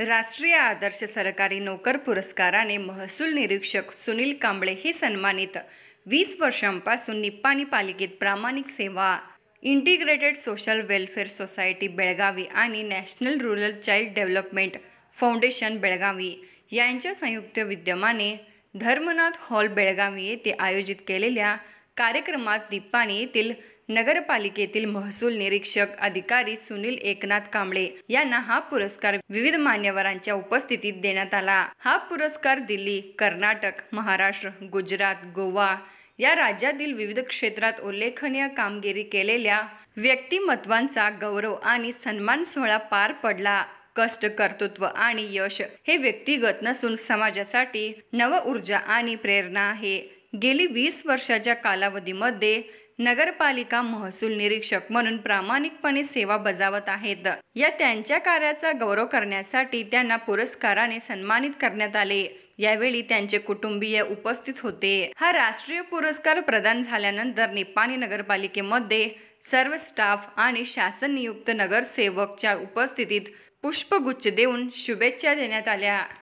राष्ट्रीय आदर्श सरकारी नोकर पुरस्काराने महसूल निरीक्षक सुनील कांबळे हे सन्मानित वीस वर्षांपासून निप्पाणी पालिकेत प्रामाणिक सेवा integrated social welfare society Belagavi आणि national rural child development foundation Belagavi यांच्या संयुक्त विद्यमाने धर्मनाथ हॉल बेळगावी येथे आयोजित केलेल्या कार्यक्रमात निप्पाणी येथील नगरपालिकेतील महसूल निरीक्षक अधिकारी सुनील एकनाथ कांबळे यांना हा पुरस्कार विविध मान्यवरांच्या उपस्थितीत देण्यात आला हा पुरस्कार दिल्ली कर्नाटक महाराष्ट्र गुजरात गोवा या राज्यातील विविध क्षेत्रात उल्लेखनीय कामगिरी केलेल्या व्यक्तिमत्वांचा गौरव आणि सन्मान सोहळा पार पडला कष्ट कर्तृत्व आणि यश हे व्यक्तिगत नसून समाजासाठी नव ऊर्जा आणि प्रेरणा आहे गेली वीस वर्षाच्या कालावधीमध्ये नगरपालिका महसूल निरीक्षक म्हणून प्रामाणिकपणे सेवा बजावत आहेत या त्यांच्या कार्याचा गौरव करण्यासाठी त्यांना पुरस्काराने सन्मानित करण्यात आले यावेळी त्यांचे कुटुंबीय उपस्थित होते हा राष्ट्रीय पुरस्कार प्रदान झाल्यानंतर निपाणी नगरपालिकेमध्ये सर्व स्टाफ आणि शासन नियुक्त नगरसेवकच्या उपस्थितीत पुष्पगुच्छ देऊन शुभेच्छा देण्यात आल्या